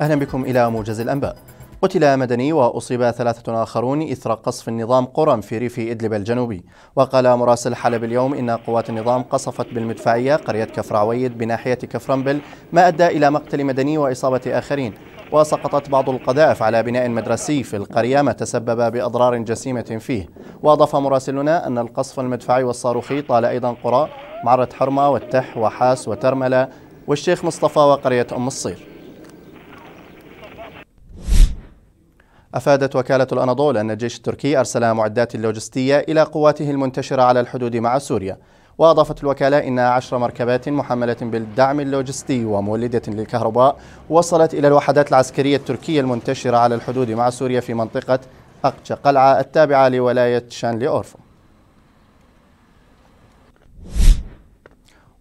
أهلا بكم إلى موجز الأنباء قتل مدني وأصيب ثلاثة آخرون إثر قصف النظام قرى في ريف إدلب الجنوبي وقال مراسل حلب اليوم إن قوات النظام قصفت بالمدفعية قرية كفرعويد بناحية كفرنبل ما أدى إلى مقتل مدني وإصابة آخرين وسقطت بعض القذائف على بناء مدرسي في القرية ما تسبب بأضرار جسيمة فيه وأضاف مراسلنا أن القصف المدفعي والصاروخي طال أيضا قرى معرة حرمة والتح وحاس وترملة والشيخ مصطفى وقرية أم الصير أفادت وكالة الأناضول أن الجيش التركي أرسل معدات لوجستية إلى قواته المنتشرة على الحدود مع سوريا وأضافت الوكالة إن عشر مركبات محملة بالدعم اللوجستي ومولدة للكهرباء وصلت إلى الوحدات العسكرية التركية المنتشرة على الحدود مع سوريا في منطقة أقجة قلعة التابعة لولاية شانلي أورفو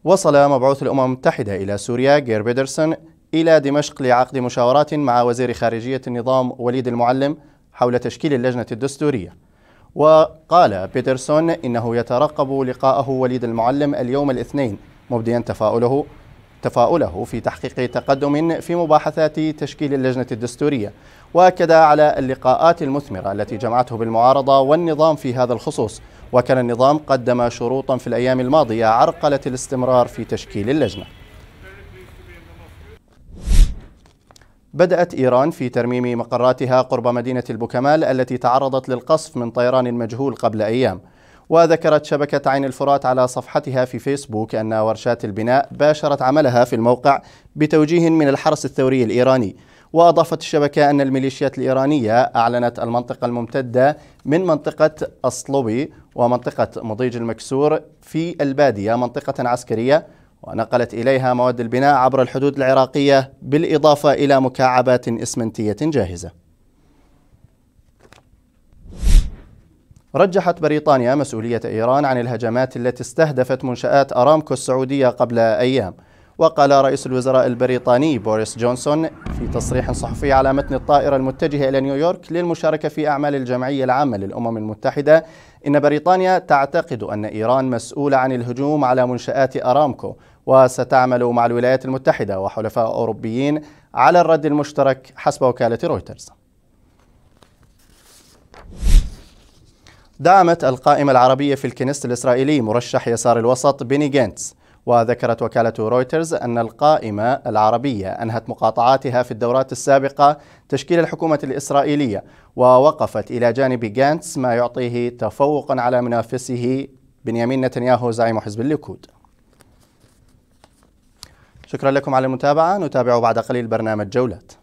وصل مبعوث الأمم المتحدة إلى سوريا غير بيدرسون إلى دمشق لعقد مشاورات مع وزير خارجية النظام وليد المعلم حول تشكيل اللجنة الدستورية وقال بيترسون إنه يترقب لقاءه وليد المعلم اليوم الاثنين مبديا تفاؤله تفاؤله في تحقيق تقدم في مباحثات تشكيل اللجنة الدستورية وأكد على اللقاءات المثمرة التي جمعته بالمعارضة والنظام في هذا الخصوص وكان النظام قدم شروطا في الأيام الماضية عرقلة الاستمرار في تشكيل اللجنة بدأت إيران في ترميم مقراتها قرب مدينة البوكمال التي تعرضت للقصف من طيران مجهول قبل أيام وذكرت شبكة عين الفرات على صفحتها في فيسبوك أن ورشات البناء باشرت عملها في الموقع بتوجيه من الحرس الثوري الإيراني وأضافت الشبكة أن الميليشيات الإيرانية أعلنت المنطقة الممتدة من منطقة أصلوبي ومنطقة مضيج المكسور في البادية منطقة عسكرية ونقلت إليها مواد البناء عبر الحدود العراقية بالإضافة إلى مكعبات إسمنتية جاهزة رجحت بريطانيا مسؤولية إيران عن الهجمات التي استهدفت منشآت أرامكو السعودية قبل أيام وقال رئيس الوزراء البريطاني بوريس جونسون في تصريح صحفي على متن الطائرة المتجهة إلى نيويورك للمشاركة في أعمال الجمعية العامة للأمم المتحدة إن بريطانيا تعتقد أن إيران مسؤولة عن الهجوم على منشآت أرامكو وستعمل مع الولايات المتحدة وحلفاء أوروبيين على الرد المشترك حسب وكالة رويترز دعمت القائمة العربية في الكنيست الإسرائيلي مرشح يسار الوسط بيني جينتس وذكرت وكالة رويترز أن القائمة العربية أنهت مقاطعاتها في الدورات السابقة تشكيل الحكومة الإسرائيلية ووقفت إلى جانب جانتس ما يعطيه تفوقا على منافسه بنيامين نتنياهو زعيم حزب الليكود شكرا لكم على المتابعة نتابع بعد قليل برنامج جولات